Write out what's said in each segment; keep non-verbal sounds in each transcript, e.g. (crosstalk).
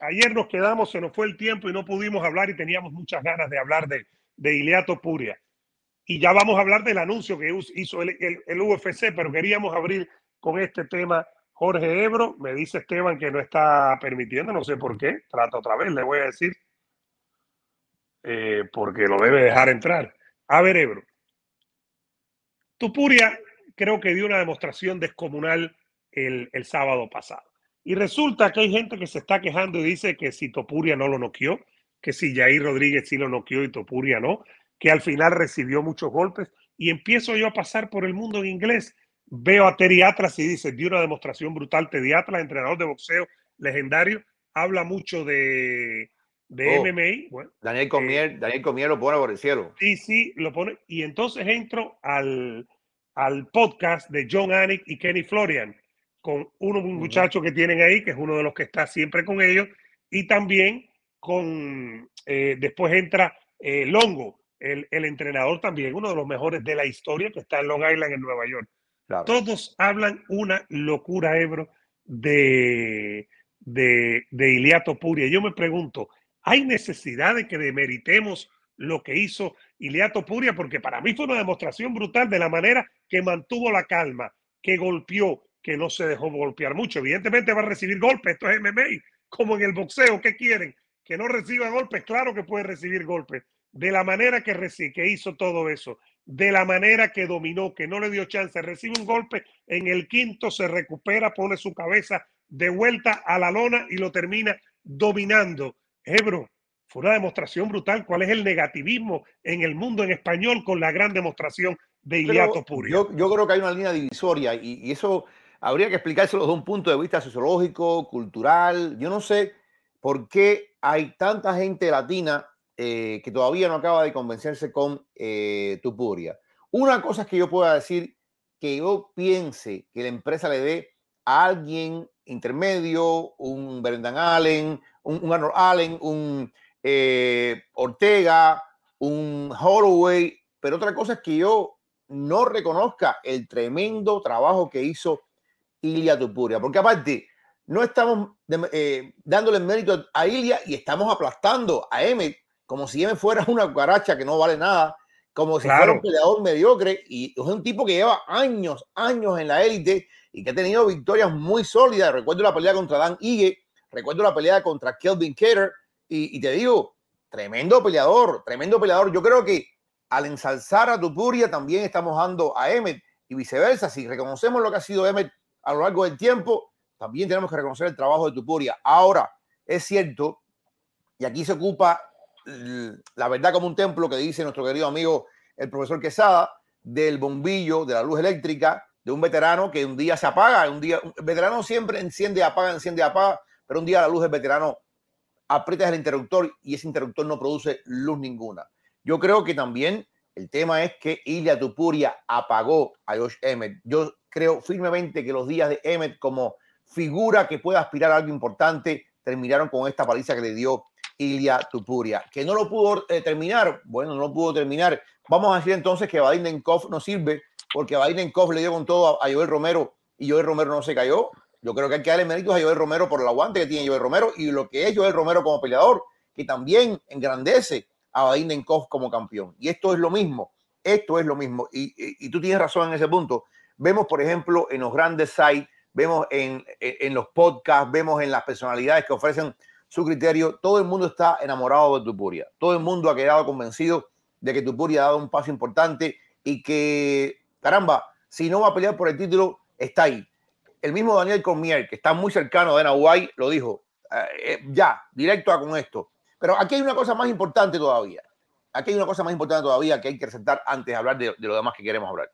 Ayer nos quedamos, se nos fue el tiempo y no pudimos hablar y teníamos muchas ganas de hablar de, de Ileato Puria. Y ya vamos a hablar del anuncio que hizo el, UFC, pero queríamos abrir con este tema. Jorge Ebro, me dice Esteban que no está permitiendo, no sé por qué, trata otra vez, le voy a decir, eh, porque lo debe dejar entrar. A ver, Ebro, Tupuria creo que dio una demostración descomunal el sábado pasado y resulta que hay gente que se está quejando y dice que si Topuria no lo noqueó, que si Jair Rodríguez sí lo noqueó y Topuria no, que al final recibió muchos golpes. Y empiezo yo a pasar por el mundo en inglés. Veo a Terry y dice, dio una demostración brutal. Terry entrenador de boxeo legendario, habla mucho de, de oh. MMA. Daniel, Comier, eh, Daniel Comier lo pone por el cielo. Sí, sí, lo pone. Y entonces entro al, al podcast de John Anik y Kenny Florian con uno un muchacho que tienen ahí, que es uno de los que está siempre con ellos, y también con, eh, después entra eh, Longo, el, entrenador también, uno de los mejores de la historia, que está en Long Island, en Nueva York. Todos hablan una locura, Ebro, de, de, de Iliato Puria. Yo me pregunto, ¿hay necesidad de que demeritemos lo que hizo Iliato Puria? Porque para mí fue una demostración brutal de la manera que mantuvo la calma, que golpeó, que no se dejó golpear mucho. Evidentemente va a recibir golpes, esto es MMA, como en el boxeo, ¿qué quieren? Que no reciba golpes, claro que puede recibir golpes. De la manera que, que hizo todo eso, de la manera que dominó, que no le dio chance, recibe un golpe, en el quinto se recupera, pone su cabeza de vuelta a la lona y lo termina dominando. Ebro, fue una demostración brutal cuál es el negativismo en el mundo en español con la gran demostración de Iliato Puri. Yo, creo que hay una línea divisoria y eso habría que explicárselo desde un punto de vista sociológico, cultural. Yo no sé por qué hay tanta gente latina eh, que todavía no acaba de convencerse con eh, Tupuria. Una cosa es que yo pueda decir que yo piense que la empresa le dé a alguien intermedio, un Brendan Allen, un, Arnold Allen, un eh, Ortega, un Holloway, pero otra cosa es que yo no reconozca el tremendo trabajo que hizo Ilia Tupuria. Porque aparte, no estamos eh, dándole mérito a Ilia y estamos aplastando a Emmet como si Emmet fuera (laughs) una cucaracha que no vale nada, como si fuera un peleador mediocre y es un tipo que lleva años, años en la élite y que ha tenido victorias muy sólidas. Recuerdo la pelea contra Dan Ige, recuerdo la pelea contra Kelvin Cater y, y te digo, tremendo peleador, tremendo peleador. Yo creo que al ensalzar a Tupuria también estamos dando a Emmet y viceversa. Si reconocemos lo que ha sido Emmet a lo largo del tiempo, también tenemos que reconocer el trabajo de Tupuria. Ahora, es cierto, y aquí se ocupa la verdad como un templo que dice nuestro querido amigo el profesor Quesada, del bombillo, de la luz eléctrica, de un veterano que un día se apaga, un día, veterano siempre enciende, apaga, enciende, apaga, pero un día la luz del veterano aprietas el interruptor y ese interruptor no produce luz ninguna. Yo creo que también el tema es que Ilya Tupuria apagó a Josh Emmett. Yo creo firmemente que los días de Emmet como figura que pueda aspirar a algo importante terminaron con esta paliza que le dio Ilia Tupuria. Que no lo pudo eh, terminar, bueno, no lo pudo terminar. Vamos a decir entonces que Badinenkov no sirve porque Badinenkov le dio con todo a, Joel Romero y Joel Romero no se cayó. Yo creo que hay que darle méritos a Joel Romero por el aguante que tiene Joel Romero y lo que es Joel Romero como peleador, que también engrandece a Badinenkov como campeón. Y esto es lo mismo, esto es lo mismo. y tú tienes razón en ese punto. Vemos, por ejemplo, en los grandes sites, vemos en, los podcasts, vemos en las personalidades que ofrecen su criterio. Todo el mundo está enamorado de Tupuria. Todo el mundo ha quedado convencido de que Tupuria ha dado un paso importante y que, caramba, si no va a pelear por el título, está ahí. El mismo Daniel Cormier, que está muy cercano de Nahuay, lo dijo, eh, eh, ya, directo a con esto. Pero aquí hay una cosa más importante todavía. Aquí hay una cosa más importante todavía que hay que resaltar antes de hablar de lo demás que queremos hablar.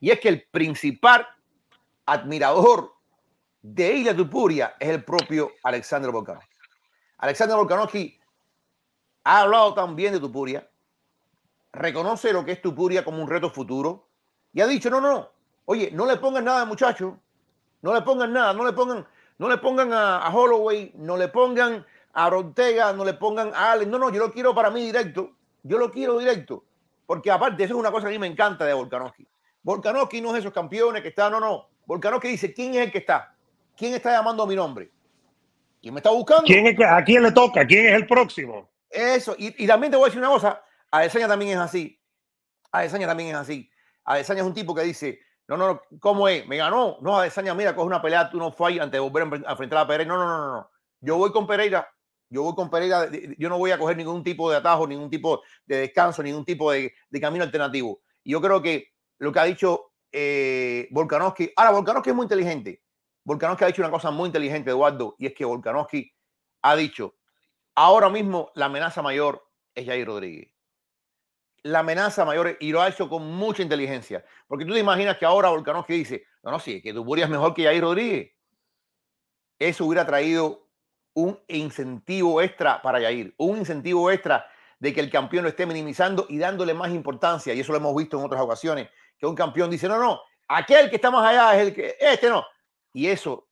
Y es que el principal admirador de Isla Tupuria es el propio Alexander Volkanovski. Alexander Volkanovski ha hablado también de Tupuria, reconoce lo que es Tupuria como un reto futuro y ha dicho, no, no, no, oye, no le pongan nada muchacho, no le pongan nada, no le pongan, no le pongan a, Holloway, no le pongan a Rontega, no le pongan a Allen, no, no, yo lo quiero para mí directo, yo lo quiero directo, porque aparte eso es una cosa que a mí me encanta de Volkanovski. Volkanovski no es esos campeones que está, no, no. que dice, ¿quién es el que está? ¿Quién está llamando a mi nombre? ¿Quién me está buscando? ¿A quién le toca? ¿Quién es el próximo? Eso, y, también te voy a decir una cosa, Adesanya también es así. Adesanya también es así. Adesanya es un tipo que dice, no, no, no, ¿cómo es? Me ganó. No, Adesanya, mira, coge una pelea, tú no fallas antes de volver a enfrentar a Pereira. No, no, no, no. Yo voy con Pereira, yo voy con Pereira, yo no voy a coger ningún tipo de atajo, ningún tipo de descanso, ningún tipo de, camino alternativo. yo creo que lo que ha dicho eh, Volkanovski. Ahora, Volkanovski es muy inteligente. Volkanovski ha dicho una cosa muy inteligente, Eduardo, y es que Volkanovski ha dicho, ahora mismo la amenaza mayor es Jair Rodríguez. La amenaza mayor, y lo ha hecho con mucha inteligencia. Porque tú te imaginas que ahora Volkanovski dice, no, no, sí, que tú es mejor que Jair Rodríguez. Eso hubiera traído un incentivo extra para Jair, un incentivo extra de que el campeón lo esté minimizando y dándole más importancia, y eso lo hemos visto en otras ocasiones, que un campeón dice, no, no, aquel que está más allá es el que, este no. Y eso,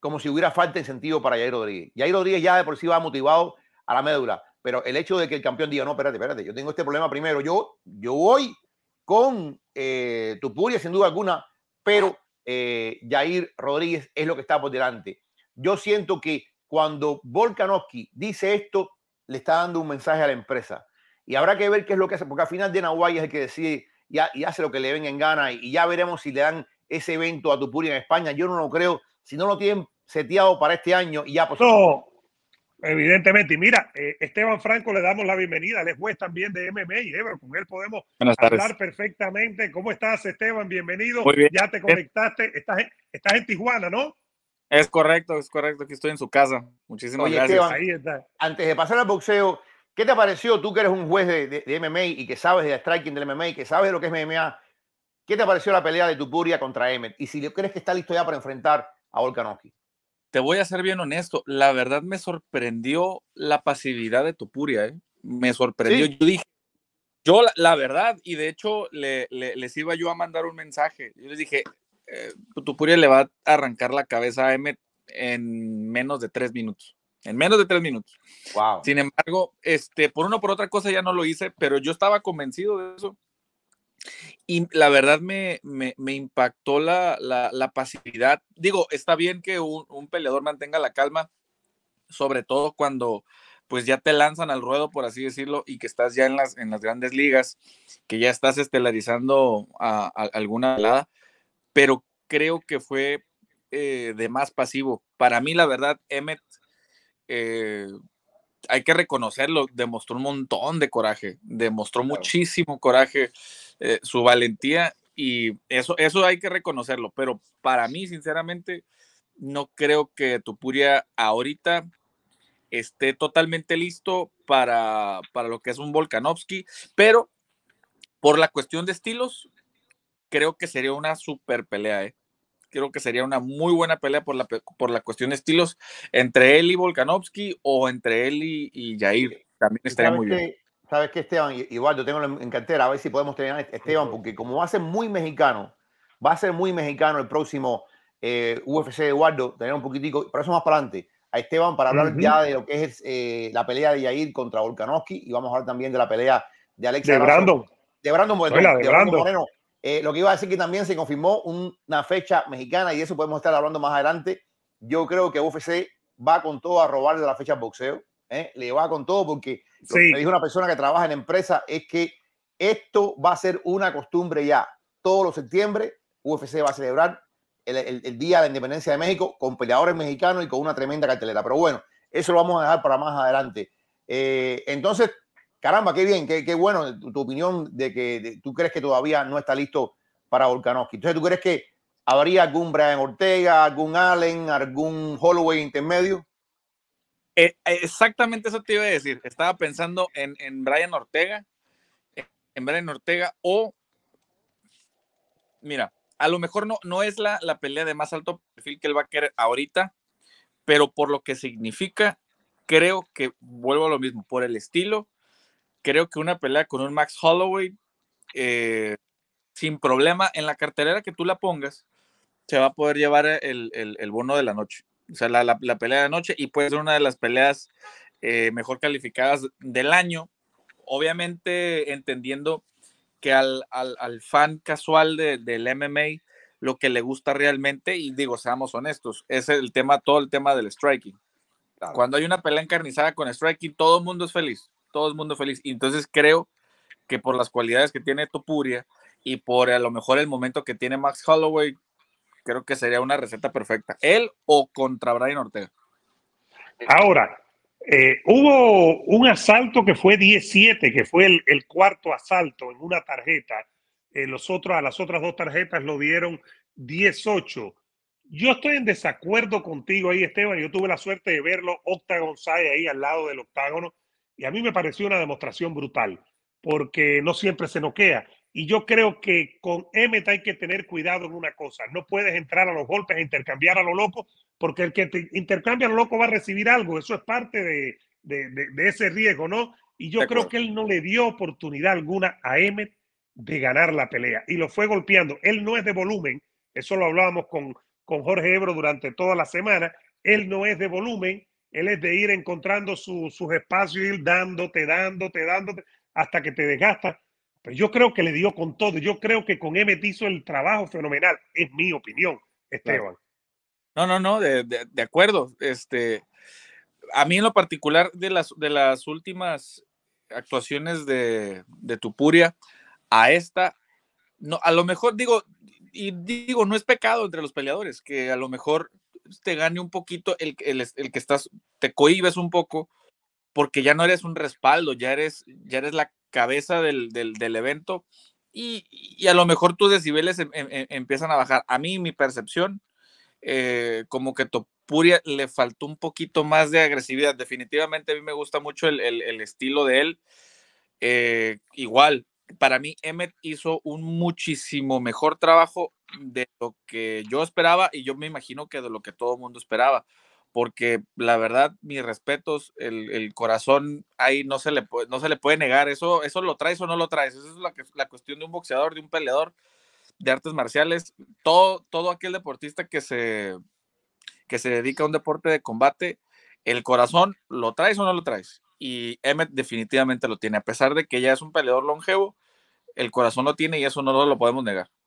como si hubiera falta de sentido para Jair Rodríguez. Jair Rodríguez ya de por sí va motivado a la médula, pero el hecho de que el campeón diga, no, espérate, espérate, yo tengo este problema primero, yo, yo voy con eh, Tupuria sin duda alguna, pero Jair eh, Rodríguez es lo que está por delante. Yo siento que cuando Volkanovski dice esto, le está dando un mensaje a la empresa. Y habrá que ver qué es lo que hace, porque al final de Nahuay es el que decide y, hace lo que le venga en gana. Y, ya veremos si le dan ese evento a Tupuri en España. Yo no lo creo. Si no lo tienen seteado para este año, y ya pues. No, evidentemente. Y mira, eh, Esteban Franco le damos la bienvenida. Él es juez también de MMA y con él podemos hablar perfectamente. ¿Cómo estás, Esteban? Bienvenido. Ya te conectaste. Estás en, estás en Tijuana, ¿no? Es correcto, es correcto. que estoy en su casa. Muchísimas gracias. Esteban, Antes de pasar al boxeo, ¿Qué te pareció tú que eres un juez de, MMA y que sabes de striking del MMA y que sabes de lo que es MMA? ¿Qué te pareció la pelea de Tupuria contra Emmet? Y si crees que está listo ya para enfrentar a Volkanovski. Te voy a ser bien honesto, la verdad me sorprendió la pasividad de Tupuria, ¿eh? me sorprendió. Yo dije, yo la, verdad, y de hecho le, les iba yo a mandar un mensaje. Yo les dije, eh, Tupuria le va a arrancar la cabeza a Emmet en menos de tres minutos en menos de tres minutos. Sin embargo, este, por una o por otra cosa ya no lo hice, pero yo estaba convencido de eso. Y la verdad me, impactó la, pasividad. Digo, está bien que un, peleador mantenga la calma, sobre todo cuando pues ya te lanzan al ruedo, por así decirlo, y que estás ya en las, en las grandes ligas, que ya estás estelarizando a, alguna lada, pero creo que fue eh, de más pasivo. Para mí, la verdad, m eh, hay que reconocerlo, demostró un montón de coraje, demostró muchísimo coraje, eh, su valentía y eso, eso hay que reconocerlo, pero para mí, sinceramente, no creo que Tupuria ahorita esté totalmente listo para, para lo que es un Volkanovski, pero por la cuestión de estilos, creo que sería una super pelea, ¿eh? Creo que sería una muy buena pelea por la, por la cuestión de estilos entre él y Volkanovski o entre él y, y Jair. También estaría muy bien. Sabes que Esteban, igual yo tengo en cantera, a ver si podemos tener a este, Esteban, porque como va a ser muy mexicano, va a ser muy mexicano el próximo eh, UFC de Eduardo, tener un poquitico, pero eso más para adelante a Esteban para hablar ya de lo que es eh, la pelea de Jair contra Volkanovski y vamos a hablar también de la pelea de Alex de Brandon. De Brandon Moreno. de, Moreno eh, lo que iba a decir que también se confirmó una fecha mexicana y eso podemos estar hablando más adelante. Yo creo que UFC va con todo a robarle la fecha boxeo. ¿eh? Le va con todo porque lo que me dijo una persona que trabaja en empresa es que esto va a ser una costumbre ya. Todos los septiembre UFC va a celebrar el, Día de la Independencia de México con peleadores mexicanos y con una tremenda cartelera. Pero bueno, eso lo vamos a dejar para más adelante. Eh, entonces, Caramba, qué bien, qué, bueno tu, opinión de que tú crees que todavía no está listo para Volkanovski. Entonces, ¿tú crees que habría algún Brian Ortega, algún Allen, algún Holloway intermedio? Eh, eh, exactamente eso te iba a decir. Estaba pensando en, Brian Ortega, en Brian Ortega o, mira, a lo mejor no, no es la, la pelea de más alto perfil que él va a querer ahorita, pero por lo que significa, creo que vuelvo a lo mismo, por el estilo creo que una pelea con un Max Holloway, eh, sin problema, en la cartelera que tú la pongas, se va a poder llevar el, bono de la noche. O sea, la, pelea de la noche y puede ser una de las peleas eh, mejor calificadas del año. Obviamente entendiendo que al, fan casual del MMA lo que le gusta realmente, y digo, seamos honestos, es el tema, todo el tema del striking. Cuando hay una pelea encarnizada con striking, todo el mundo es feliz todo el mundo feliz. entonces creo que por las cualidades que tiene Topuria y por a lo mejor el momento que tiene Max Holloway, creo que sería una receta perfecta. Él o contra Brian Ortega. Ahora, eh, hubo un asalto que fue 17, que fue el, cuarto asalto en una tarjeta. Eh, los otros, a las otras dos tarjetas lo dieron 18. Yo estoy en desacuerdo contigo ahí, Esteban. Yo tuve la suerte de verlo, Octagon side ahí al lado del octágono. Y a mí me pareció una demostración brutal, porque no siempre se noquea. Y yo creo que con Emmet hay que tener cuidado en una cosa. No puedes entrar a los golpes e intercambiar a lo loco, porque el que te intercambia a lo loco va a recibir algo. Eso es parte de, ese riesgo, ¿no? Y yo creo que él no le dio oportunidad alguna a Emmet de ganar la pelea. Y lo fue golpeando. Él no es de volumen. Eso lo hablábamos con, con Jorge Ebro durante toda la semana. Él no es de volumen él es de ir encontrando su, sus espacios, ir dándote, dándote, dándote, hasta que te desgasta Pero yo creo que le dio con todo. Yo creo que con Emmet hizo el trabajo fenomenal. Es mi opinión, Esteban. No, no, no, de, acuerdo. Este, a mí en lo particular de las, de las últimas actuaciones de, de Tupuria a esta, no, a lo mejor digo, y digo, no es pecado entre los peleadores, que a lo mejor pues, te gane un poquito el, el, el que estás, te cohibes un poco, porque ya no eres un respaldo, ya eres, ya eres la cabeza del, evento y, a lo mejor tus decibeles em, em, em, empiezan a bajar. A mí, mi percepción, eh, como que Topuria le faltó un poquito más de agresividad. Definitivamente a mí me gusta mucho el, estilo de él. Eh, igual, para mí Emmet hizo un muchísimo mejor trabajo de lo que yo esperaba y yo me imagino que de lo que todo el mundo esperaba, porque la verdad, mis respetos, el, corazón ahí no se le puede, no se le puede negar, eso, eso lo traes o no lo traes, esa es la, la cuestión de un boxeador, de un peleador de artes marciales, todo, todo aquel deportista que se, que se dedica a un deporte de combate, el corazón, ¿lo traes o no lo traes? y Emmet definitivamente lo tiene, a pesar de que ya es un peleador longevo, el corazón lo tiene y eso no lo podemos negar.